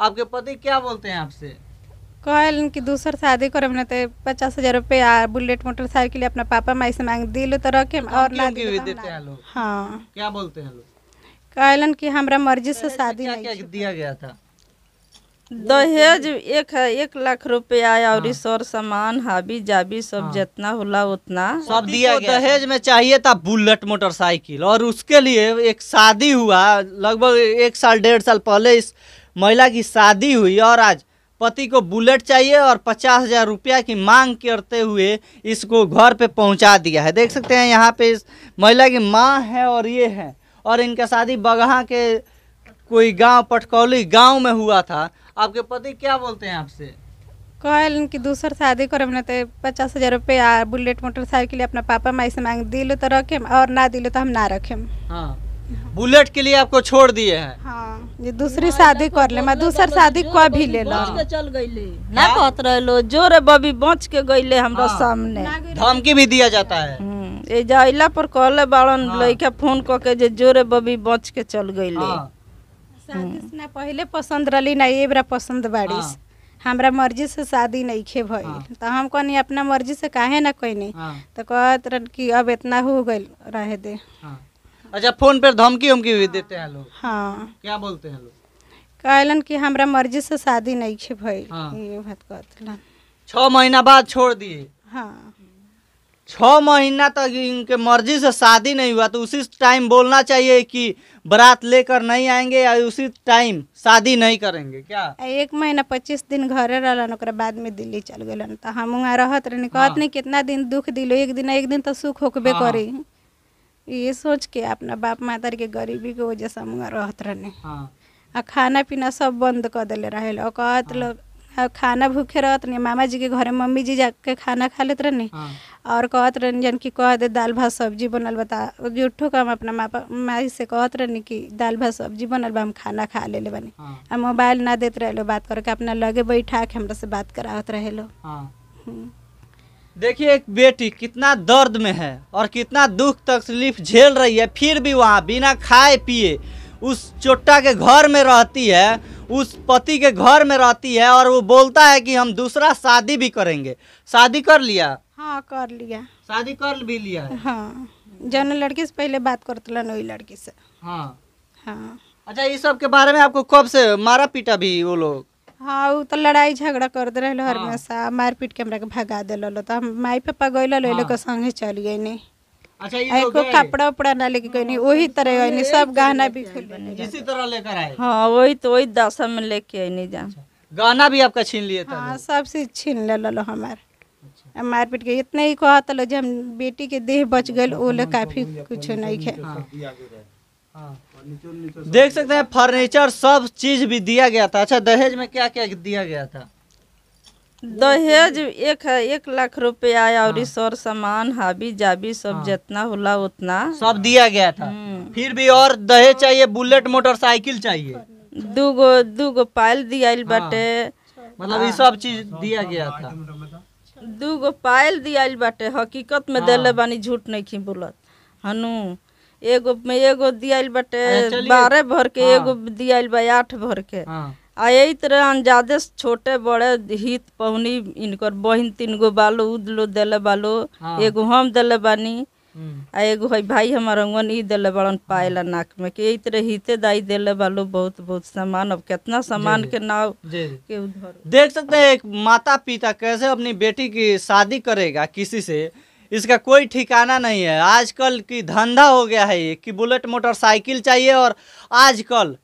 आपके पति क्या बोलते हैं आपसे कहल कि दूसर शादी करब न तो पचास हजार रुपया बुलेट मोटरसाइकिल अपना पापा माई से मांग दिल तो रखे और ना दिल हाँ क्या बोलते हैं लोग कहलन कि हमारा मर्जी से तो शादी क्या, क्या दिया गया था दहेज एक है एक लाख रुपया और सर हाँ। सामान हाबी जाबी सब हाँ। जितना होला उतना सब दिया गया दहेज में चाहिए था बुलेट मोटरसाइकिल और उसके लिए एक शादी हुआ लगभग एक साल डेढ़ साल पहले इस महिला की शादी हुई और आज पति को बुलेट चाहिए और पचास हज़ार रुपया की मांग करते हुए इसको घर पे पहुंचा दिया है देख सकते हैं यहाँ पे इस महिला की माँ है और ये है और इनका शादी बगहा के कोई गांव पटकौली गांव में हुआ था आपके पति क्या बोलते हैं आपसे कहल इनकी दूसर शादी करे मैंने तो पचास हज़ार रुपया बुलेट मोटरसाइकिल अपना पापा माई से मांग दिलो तो रखेम और ना दिलो तो हम ना रखेम हाँ बुलेट के लिए आपको छोड़ दिए है हाँ ये दूसरी शादी कर ले मैं दूसर शादी को भी ले लो चल गई ना कहत रहे जोर बबी बच के गईले हमरा हाँ। सामने धमकी भी दिया जाता है हम्म, ये जाइला पर कहले बाड़न हाँ। लइका फोन क के जे जोरे बबी बच के चल गइले हाँ। शादी ना पहले पसंद रही ना ये बरा पसंद बाड़ीस हमरा मर्जी से शादी नहीं खे भई तो हम कहनी अपना मर्जी से काहे ना कोई नहीं तो कहते रन कि अब इतना हो गइल रह दे अच्छा फोन पर धमकी उमकी भी देते हैं लोग हाँ क्या बोलते हैं लोग कहलन कि हमरा मर्जी से शादी नहीं छे भई हाँ। ये बात कहतलन छः महीना बाद छोड़ दिए हाँ छः महीना तक इनके मर्जी से शादी नहीं हुआ तो उसी टाइम बोलना चाहिए कि बारात लेकर नहीं आएंगे या उसी टाइम शादी नहीं करेंगे क्या एक महीना पच्चीस दिन घर रहन बाद में दिल्ली चल गए तो हम वहाँ रहत रहनी हाँ। कहत नहीं कितना दिन दुख दिलो एक दिन एक दिन तो सुख होकबे हाँ। करी ये सोच के अपना बाप माता के गरीबी के वजह से मुँह रहत रहने हाँ। आ खाना पीना सब बंद कर दिल रहे और हाँ। लोग खाना भूखे रहत नहीं मामा जी के घरे मम्मी जी जाके खाना खा लेते रहनी हाँ। और कहत रहनी जन कि कह दे दाल भात सब्जी बनल बता जूठो का हम अपना मापा माई से कहत रहनी कि दाल भात सब्जी बनल बा हम खाना खा ले बनी हाँ। आ मोबाइल ना देते रहो बात करके अपना लगे बैठा के हमरा से बात करावत रहे लो हाँ। हम्म। देखिए एक बेटी कितना दर्द में है और कितना दुख तकलीफ झेल रही है फिर भी वहाँ बिना खाए पिए उस चोट्टा के घर में रहती है उस पति के घर में रहती है और वो बोलता है कि हम दूसरा शादी भी करेंगे शादी कर लिया हाँ कर लिया शादी कर भी लिया हाँ जन लड़की से पहले बात करते लड़की से हाँ हाँ अच्छा इस सब के बारे में आपको कब से मारा पीटा भी वो लोग हाँ तो लड़ाई झगड़ा कर दे रहे हर हमेशा हाँ। मार पीट के हमरा के भगा दिल तो हम माई पापा गई ले के संगे चल गई नहीं अच्छा ये को कपड़ा उपड़ा ना लेके गई नहीं हाँ, वही तो तरह आई नहीं सब गहना भी इसी तरह लेकर आए हाँ वही तो वही दशा में लेके आई नहीं जा अच्छा, गाना भी आपका छीन लिए था हाँ सब से छीन ले लो हमारे अच्छा। मार पीट के इतने ही कहा था जब बेटी के देह बच हाँ, गए वो तो काफी कुछ नहीं तो है हाँ। देख सकते हैं फर्नीचर सब चीज भी दिया गया था अच्छा दहेज में क्या क्या दिया गया था दहेज एक है एक लाख रुपया और हाँ। इस और सामान हाबी जाबी सब हाँ। जितना होला उतना सब दिया गया था हम्म। फिर भी और दहेज चाहिए बुलेट मोटरसाइकिल चाहिए दूगो दूगो पायल दिया बटे मतलब ये सब चीज दिया गया था दूगो पायल दिया बटे हकीकत में दिले बानी झूठ नहीं बोलत हनु एगो में एगो दियाल बटे बारह भर के एगो हाँ। दियाल बा आठ भर के हाँ। आ यही तरह अंजादे छोटे बड़े हित पहुनी इनकर बहन तीन गो बालो उदलो दिले बालो हाँ। एगो हम दिले बानी हम्म। आ एगो है भाई हमार अंगन ई दिले बड़न पायला नाक में के यही तरह हिते दाई दिले बालो बहुत बहुत सामान अब कितना सामान के नाव के उधर देख सकते हैं एक माता पिता कैसे अपनी बेटी की शादी करेगा किसी से इसका कोई ठिकाना नहीं है आजकल की धंधा हो गया है ये कि बुलेट मोटरसाइकिल चाहिए और आजकल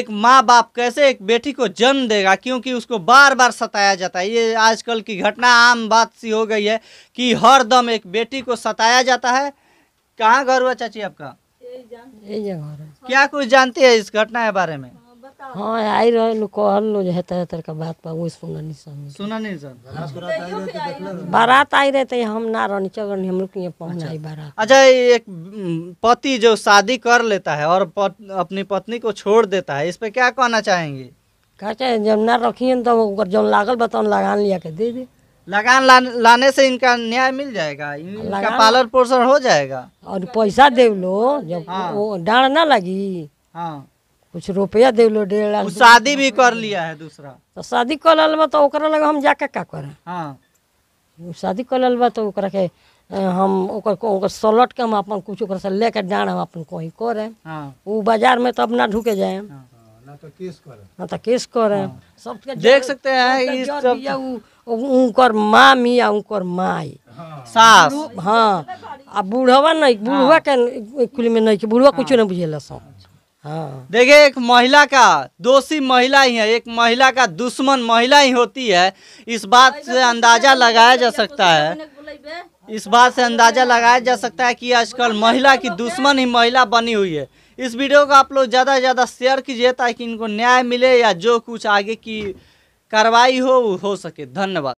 एक माँ बाप कैसे एक बेटी को जन्म देगा क्योंकि उसको बार बार सताया जाता है ये आजकल की घटना आम बात सी हो गई है कि हर दम एक बेटी को सताया जाता है कहाँ घर हुआ चाची आपका ये क्या कुछ जानती है इस घटना के बारे में हाँ आई रहे नु कहल नु जे हेते हेतर का बात पर वो सुननी सुना सुननी सन बारात आई रहे थे हम ना रहनी चगन हम लोग के पहुंच आई अच्छा। बारात अच्छा एक पति जो शादी कर लेता है और पत, अपनी पत्नी को छोड़ देता है इस पे क्या कहना चाहेंगे चाहे जब ना रखिए तो जोन लागल बतौन लगान लिया के दे दे लगान लाने से इनका न्याय मिल जाएगा इनका पालन पोषण हो जाएगा और पैसा दे लो जब हाँ। डांड ना लगी हाँ कुछ रुपया दे लो डेढ़ लाख शादी भी कर लिया है दूसरा तो शादी कर लल तो लगे हम जाके का करें हाँ शादी कर लल तो के हम ओकर ओकर सलट के हम अपन कुछ ओकरा से लेके डाण हम अपन कहीं करें हाँ। बाजार में तो अब ना ढुके जाए हाँ।, हाँ तो ना तो केस करें हाँ। सब देख सकते हैं इस सब उनकर माँ मिया उनकर माई हाँ। सास हाँ बुढ़वा नहीं बुढ़वा के कुल में नहीं बुढ़वा कुछ हाँ। नहीं बुझेला सब हाँ। देखिए एक महिला का दोषी महिला ही है एक महिला का दुश्मन महिला ही होती है इस बात से अंदाजा लगाया जा सकता है इस बात से अंदाजा लगाया जा सकता है कि आजकल महिला की दुश्मन ही महिला बनी हुई है इस वीडियो को आप लोग ज़्यादा से ज़्यादा शेयर कीजिए ताकि इनको न्याय मिले या जो कुछ आगे की कार्रवाई हो हो सके धन्यवाद